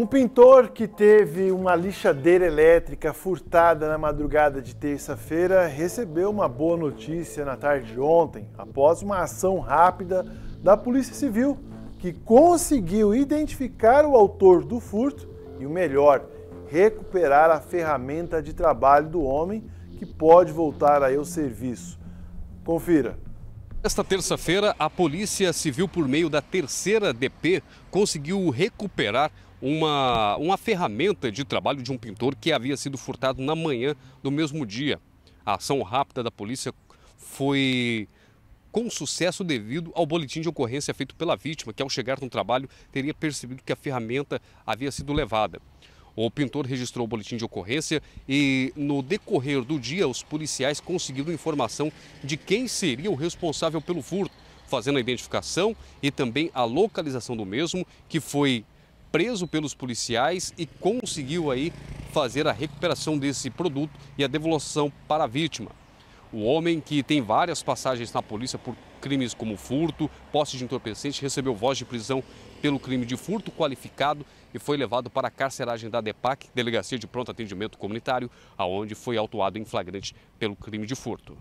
Um pintor que teve uma lixadeira elétrica furtada na madrugada de terça-feira recebeu uma boa notícia na tarde de ontem, após uma ação rápida da Polícia Civil, que conseguiu identificar o autor do furto e, o melhor, recuperar a ferramenta de trabalho do homem que pode voltar aí ao serviço. Confira. Esta terça-feira, a Polícia Civil, por meio da terceira DP, conseguiu recuperar uma, uma ferramenta de trabalho de um pintor que havia sido furtado na manhã do mesmo dia. A ação rápida da polícia foi com sucesso devido ao boletim de ocorrência feito pela vítima, que ao chegar no trabalho teria percebido que a ferramenta havia sido levada. O pintor registrou o boletim de ocorrência e, no decorrer do dia, os policiais conseguiram informação de quem seria o responsável pelo furto, fazendo a identificação e também a localização do mesmo, que foi preso pelos policiais e conseguiu aí fazer a recuperação desse produto e a devolução para a vítima. O homem, que tem várias passagens na polícia por crimes como furto, posse de entorpecente, recebeu voz de prisão pelo crime de furto qualificado e foi levado para a carceragem da DEPAC, Delegacia de Pronto Atendimento Comunitário, aonde foi autuado em flagrante pelo crime de furto.